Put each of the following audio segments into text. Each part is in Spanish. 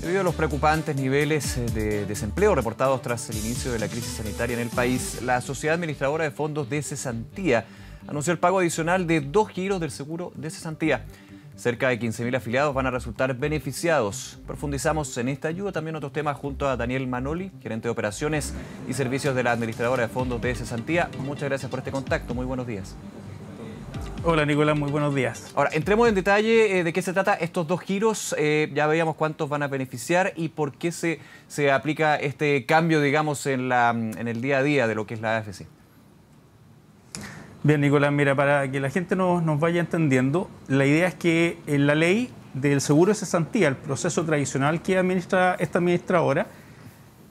Debido a los preocupantes niveles eh, de desempleo reportados tras el inicio de la crisis sanitaria en el país, la Sociedad Administradora de Fondos de Cesantía anunció el pago adicional de dos giros del seguro de cesantía. Cerca de 15.000 afiliados van a resultar beneficiados. Profundizamos en esta ayuda también otros temas junto a Daniel Manoli, gerente de operaciones y servicios de la Administradora de Fondos de Cesantía. Muchas gracias por este contacto. Muy buenos días. Hola Nicolás, muy buenos días. Ahora, entremos en detalle eh, de qué se trata estos dos giros. Eh, ya veíamos cuántos van a beneficiar y por qué se, aplica este cambio, digamos, en, la, en el día a día de lo que es la AFC. Bien, Nicolás, mira, para que la gente nos, vaya entendiendo, la idea es que en la ley del seguro de cesantía, el proceso tradicional que administra esta administradora,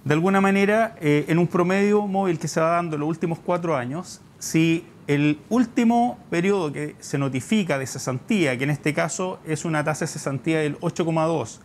de alguna manera, eh, en un promedio móvil que se va dando en los últimos cuatro años, si el último periodo que se notifica de cesantía, que en este caso es una tasa de cesantía del 8,2,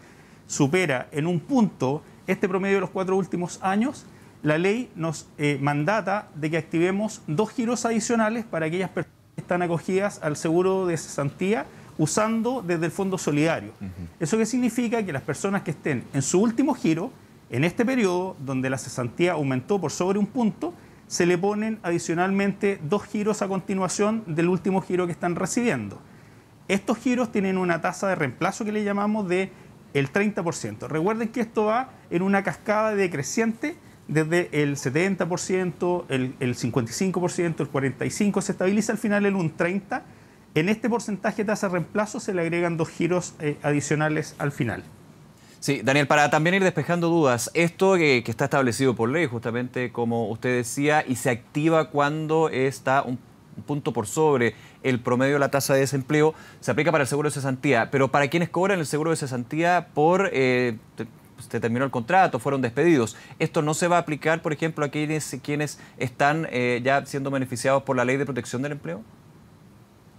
supera en un punto este promedio de los cuatro últimos años, la ley nos eh, mandata de que activemos dos giros adicionales para aquellas personas que están acogidas al seguro de cesantía usando desde el Fondo Solidario. ¿Eso que significa? Que las personas que estén en su último giro, en este periodo donde la cesantía aumentó por sobre un punto, se le ponen adicionalmente dos giros a continuación del último giro que están recibiendo. Estos giros tienen una tasa de reemplazo que le llamamos de el 30%. Recuerden que esto va en una cascada decreciente desde el 70%, el, 55%, el 45%, se estabiliza al final en un 30%. En este porcentaje de tasa de reemplazo se le agregan dos giros eh, adicionales al final. Sí, Daniel, para también ir despejando dudas, esto que, está establecido por ley, justamente como usted decía, y se activa cuando está un, punto por sobre el promedio de la tasa de desempleo, se aplica para el seguro de cesantía, pero para quienes cobran el seguro de cesantía por... Eh, se pues, terminó el contrato, fueron despedidos. Esto no se va a aplicar, por ejemplo, a quienes, quienes están eh, ya siendo beneficiados por la ley de protección del empleo?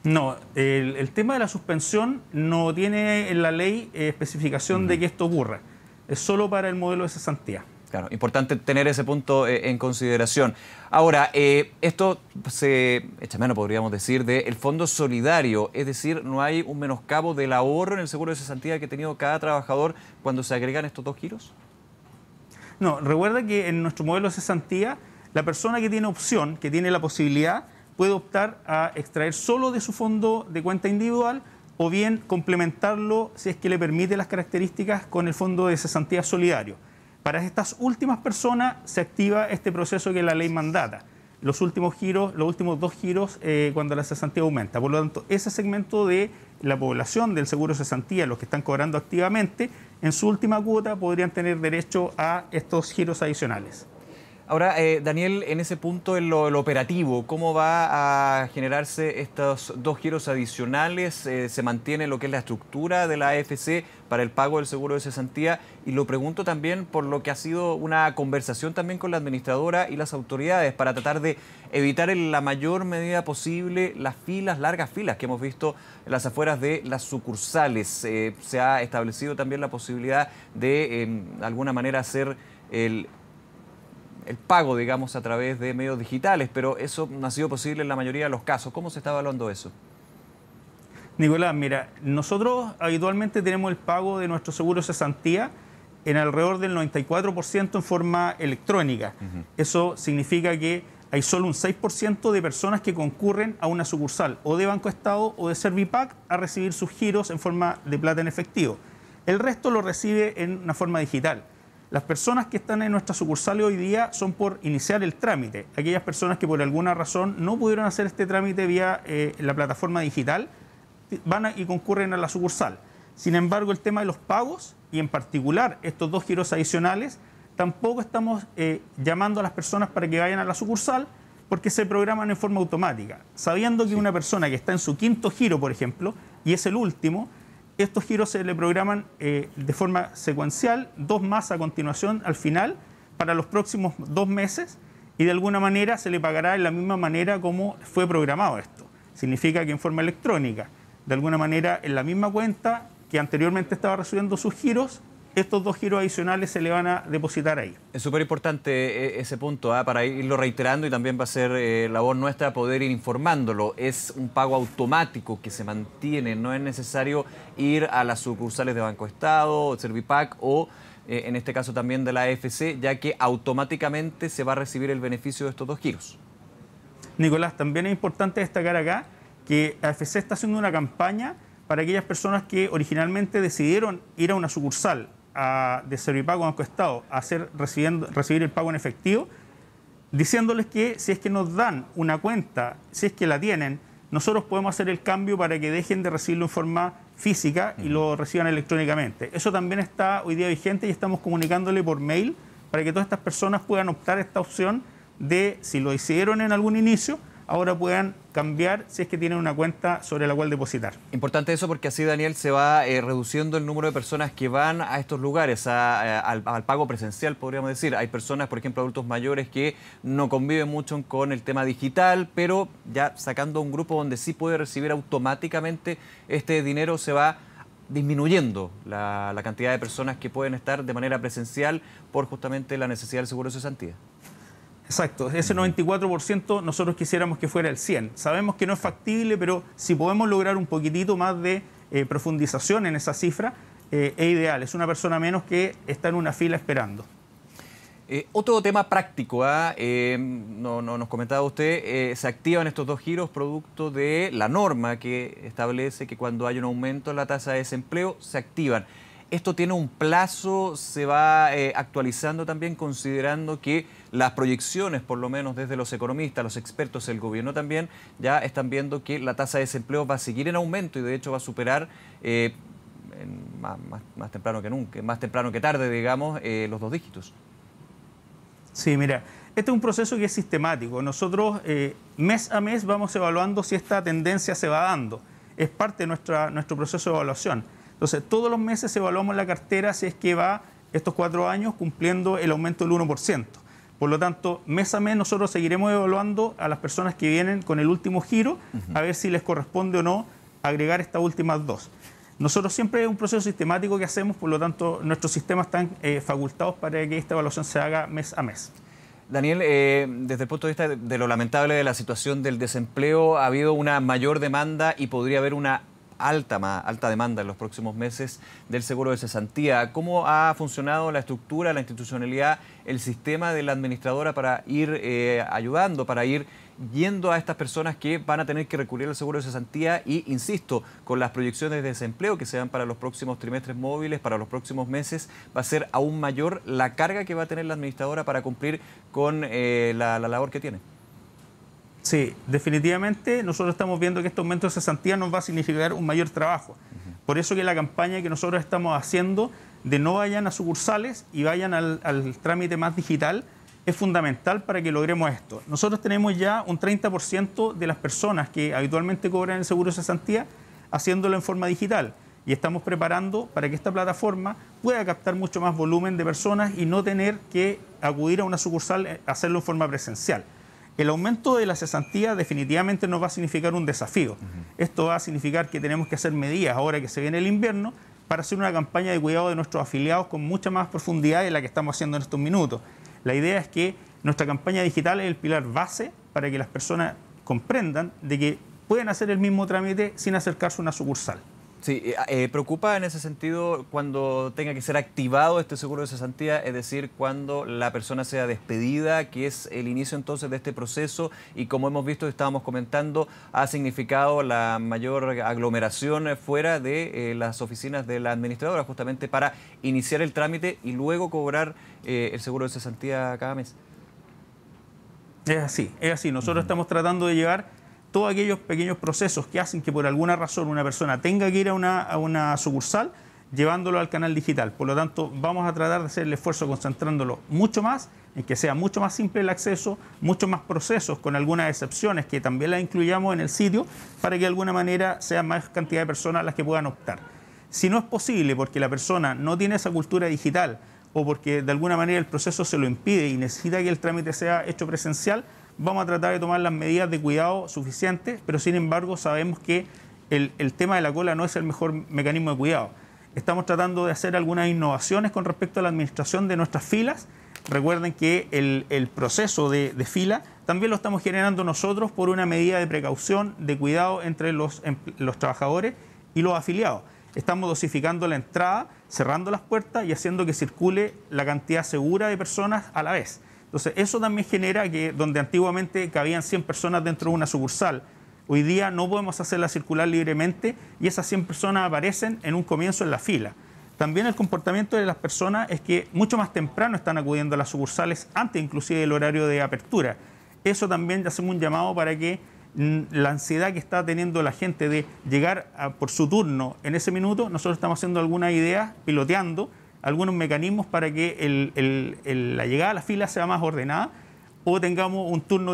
No, el, tema de la suspensión no tiene en la ley eh, especificación de mm. que esto ocurra. Es solo para el modelo de cesantía. Claro, importante tener ese punto eh, en consideración. Ahora, eh, esto se echa menos, podríamos decir, del fondo solidario, es decir, no hay un menoscabo del ahorro en el seguro de cesantía que ha tenido cada trabajador cuando se agregan estos dos giros. No, recuerda que en nuestro modelo de cesantía, la persona que tiene opción, que tiene la posibilidad, puede optar a extraer solo de su fondo de cuenta individual o bien complementarlo si es que le permite las características con el fondo de cesantía solidario. Para estas últimas personas se activa este proceso que la ley mandata los últimos giros, los últimos dos giros eh, cuando la cesantía aumenta. Por lo tanto, ese segmento de la población del seguro cesantía, los que están cobrando activamente, en su última cuota podrían tener derecho a estos giros adicionales. Ahora, eh, Daniel, en ese punto, en el operativo, ¿cómo va a generarse estos dos giros adicionales? Eh, ¿Se mantiene lo que es la estructura de la AFC para el pago del seguro de cesantía? Y lo pregunto también por lo que ha sido una conversación también con la administradora y las autoridades para tratar de evitar en la mayor medida posible las filas, largas filas que hemos visto en las afueras de las sucursales. Eh, se ha establecido también la posibilidad de, em, de alguna manera, hacer el el pago, digamos, a través de medios digitales, pero eso no ha sido posible en la mayoría de los casos. ¿Cómo se está evaluando eso? Nicolás, mira, nosotros habitualmente tenemos el pago de nuestro seguro cesantía en alrededor del 94% en forma electrónica. Eso significa que hay solo un 6% de personas que concurren a una sucursal o de Banco Estado o de Servipac a recibir sus giros en forma de plata en efectivo. El resto lo recibe en una forma digital. Las personas que están en nuestra sucursal hoy día son por iniciar el trámite. Aquellas personas que por alguna razón no pudieron hacer este trámite vía eh, la plataforma digital van y concurren a la sucursal. Sin embargo, el tema de los pagos y en particular estos dos giros adicionales, tampoco estamos eh, llamando a las personas para que vayan a la sucursal porque se programan en forma automática, sabiendo que una persona que está en su quinto giro, por ejemplo, y es el último, estos giros se le programan eh, de forma secuencial, dos más a continuación al final, para los próximos dos meses, y de alguna manera se le pagará en la misma manera como fue programado esto. Significa que en forma electrónica, de alguna manera en la misma cuenta que anteriormente estaba recibiendo sus giros, estos dos giros adicionales se le van a depositar ahí. Es súper importante eh, ese punto, ah, para irlo reiterando y también va a ser eh, labor nuestra poder ir informándolo. Es un pago automático que se mantiene, no es necesario ir a las sucursales de Banco Estado, Servipac o eh, en este caso también de la AFC, ya que automáticamente se va a recibir el beneficio de estos dos giros. Nicolás, también es importante destacar acá que AFC está haciendo una campaña para aquellas personas que originalmente decidieron ir a una sucursal a, de Servipago Banco Estado a recibir el pago en efectivo, diciéndoles que si es que nos dan una cuenta, si es que la tienen, nosotros podemos hacer el cambio para que dejen de recibirlo en forma física y lo reciban electrónicamente. Eso también está hoy día vigente y estamos comunicándole por mail para que todas estas personas puedan optar esta opción de si lo hicieron en algún inicio, ahora puedan cambiar si es que tienen una cuenta sobre la cual depositar. Importante eso porque así, Daniel, se va eh, reduciendo el número de personas que van a estos lugares, eh, al, pago presencial, podríamos decir. Hay personas, por ejemplo, adultos mayores que no conviven mucho con el tema digital, pero ya sacando un grupo donde sí puede recibir automáticamente este dinero, se va disminuyendo la, la cantidad de personas que pueden estar de manera presencial por justamente la necesidad del seguro de cesantía. Exacto, ese 94% nosotros quisiéramos que fuera el 100. Sabemos que no es factible, pero si podemos lograr un poquitito más de eh, profundización en esa cifra, eh, es ideal. Es una persona menos que está en una fila esperando. Eh, otro tema práctico, ¿ah? no, nos comentaba usted, se activan estos dos giros producto de la norma que establece que cuando hay un aumento en la tasa de desempleo se activan. ¿Esto tiene un plazo? ¿Se va eh, actualizando también considerando que las proyecciones, por lo menos desde los economistas, los expertos, el gobierno también, ya están viendo que la tasa de desempleo va a seguir en aumento y de hecho va a superar... Eh, más, temprano que nunca, más temprano que tarde, digamos, eh, los dos dígitos. Sí, mira, este es un proceso que es sistemático. Nosotros mes a mes vamos evaluando si esta tendencia se va dando. Es parte de nuestro proceso de evaluación. Entonces, todos los meses evaluamos la cartera si es que va estos cuatro años cumpliendo el aumento del 1%. Por lo tanto, mes a mes nosotros seguiremos evaluando a las personas que vienen con el último giro, a ver si les corresponde o no agregar estas últimas dos. Nosotros siempre es un proceso sistemático que hacemos, por lo tanto, nuestros sistemas están eh, facultados para que esta evaluación se haga mes a mes. Daniel, eh, desde el punto de vista de lo lamentable de la situación del desempleo, ¿ha habido una mayor demanda y podría haber una alta, más, alta demanda en los próximos meses del seguro de cesantía. ¿Cómo ha funcionado la estructura, la institucionalidad, el sistema de la administradora para ir eh, ayudando, para ir yendo a estas personas que van a tener que recurrir al seguro de cesantía y, insisto, con las proyecciones de desempleo que se dan para los próximos trimestres móviles, para los próximos meses, va a ser aún mayor la carga que va a tener la administradora para cumplir con eh, la labor que tiene. Sí, definitivamente nosotros estamos viendo que este aumento de cesantía nos va a significar un mayor trabajo. Por eso que la campaña que nosotros estamos haciendo de no vayan a sucursales y vayan al, trámite más digital es fundamental para que logremos esto. Nosotros tenemos ya un 30% de las personas que habitualmente cobran el seguro de cesantía haciéndolo en forma digital y estamos preparando para que esta plataforma pueda captar mucho más volumen de personas y no tener que acudir a una sucursal eh, hacerlo en forma presencial el aumento de la cesantía definitivamente nos va a significar un desafío. Esto va a significar que tenemos que hacer medidas ahora que se viene el invierno para hacer una campaña de cuidado de nuestros afiliados con mucha más profundidad de la que estamos haciendo en estos minutos. La idea es que nuestra campaña digital es el pilar base para que las personas comprendan de que pueden hacer el mismo trámite sin acercarse a una sucursal. Sí, eh, ah, eh, preocupa en ese sentido cuando tenga que ser activado este seguro de cesantía, es decir, cuando la persona sea despedida, que es el inicio entonces de este proceso y como hemos visto, estábamos comentando, ha significado la mayor aglomeración fuera de eh, las oficinas de la administradora justamente para iniciar el trámite y luego cobrar el seguro de cesantía cada mes. Es así, es así. Nosotros estamos tratando de llegar todos aquellos pequeños procesos que hacen que por alguna razón una persona tenga que ir a una, sucursal, llevándolo al canal digital. Por lo tanto, vamos a tratar de hacer el esfuerzo concentrándolo mucho más, en que sea mucho más simple el acceso, mucho más procesos, con algunas excepciones que también las incluyamos en el sitio, para que de alguna manera sea más cantidad de personas las que puedan optar. Si no es posible porque la persona no tiene esa cultura digital o porque de alguna manera el proceso se lo impide y necesita que el trámite sea hecho presencial, vamos a tratar de tomar las medidas de cuidado suficientes, pero sin embargo sabemos que el, tema de la cola no es el mejor mecanismo de cuidado. Estamos tratando de hacer algunas innovaciones con respecto a la administración de nuestras filas. Recuerden que el, proceso de, de, fila también lo estamos generando nosotros por una medida de precaución, de cuidado entre los, em, los trabajadores y los afiliados. Estamos dosificando la entrada, cerrando las puertas y haciendo que circule la cantidad segura de personas a la vez. Entonces, eso también genera que donde antiguamente cabían 100 personas dentro de una sucursal, hoy día no podemos hacerla circular libremente y esas 100 personas aparecen en un comienzo en la fila. También el comportamiento de las personas es que mucho más temprano están acudiendo a las sucursales antes inclusive del horario de apertura. Eso también hacemos un llamado para que mm, la ansiedad que está teniendo la gente de llegar por su turno en ese minuto, nosotros estamos haciendo alguna idea, piloteando, algunos mecanismos para que la llegada a la fila sea más ordenada o tengamos un turno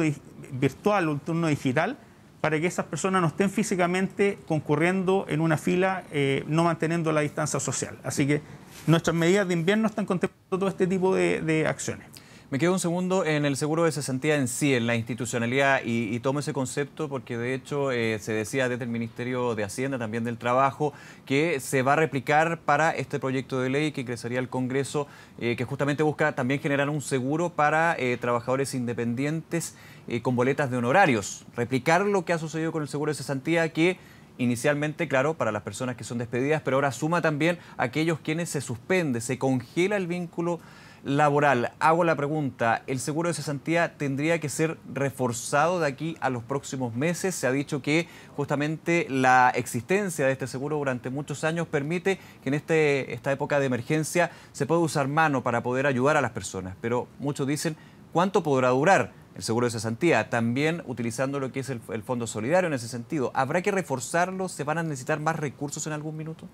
virtual, un turno digital, para que esas personas no estén físicamente concurriendo en una fila, eh, no manteniendo la distancia social. Así que nuestras medidas de invierno están contemplando todo este tipo de acciones. Me quedo un segundo en el seguro de cesantía en sí, en la institucionalidad, y, tomo ese concepto porque de hecho eh, se decía desde el Ministerio de Hacienda, también del Trabajo, que se va a replicar para este proyecto de ley que ingresaría al Congreso, eh, que justamente busca también generar un seguro para eh, trabajadores independientes con boletas de honorarios. Replicar lo que ha sucedido con el seguro de cesantía que inicialmente, claro, para las personas que son despedidas, pero ahora suma también aquellos quienes se suspende, se congela el vínculo laboral. Hago la pregunta, ¿el seguro de cesantía tendría que ser reforzado de aquí a los próximos meses? Se ha dicho que justamente la existencia de este seguro durante muchos años permite que en este, esta época de emergencia se pueda usar mano para poder ayudar a las personas, pero muchos dicen, ¿cuánto podrá durar? el seguro de cesantía, también utilizando lo que es el, fondo solidario en ese sentido. ¿Habrá que reforzarlo? ¿Se van a necesitar más recursos en algún minuto?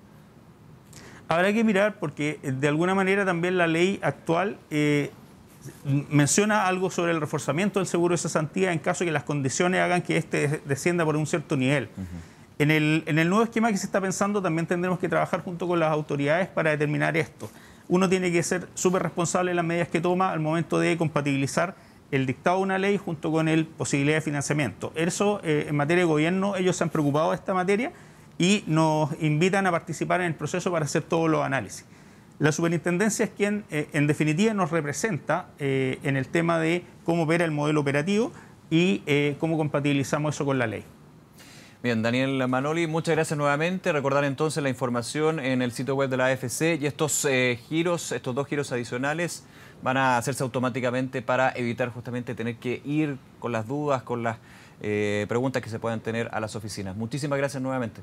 Habrá que mirar porque eh, de alguna manera también la ley actual eh, menciona algo sobre el reforzamiento del seguro de cesantía en caso de que las condiciones hagan que este descienda por un cierto nivel. en, el, nuevo esquema que se está pensando también tendremos que trabajar junto con las autoridades para determinar esto. Uno tiene que ser súper responsable en las medidas que toma al momento de compatibilizar el dictado de una ley junto con el posibilidad de financiamiento. Eso eh, en materia de gobierno ellos se han preocupado de esta materia y nos invitan a participar en el proceso para hacer todos los análisis. La superintendencia es quien, eh, en definitiva, nos representa eh, en el tema de cómo opera el modelo operativo y eh, cómo compatibilizamos eso con la ley. Bien, Daniel Manoli, muchas gracias nuevamente. Recordar entonces la información en el sitio web de la AFC y estos giros, estos dos giros adicionales, van a hacerse automáticamente para evitar justamente tener que ir con las dudas, con las preguntas que se puedan tener a las oficinas. Muchísimas gracias nuevamente.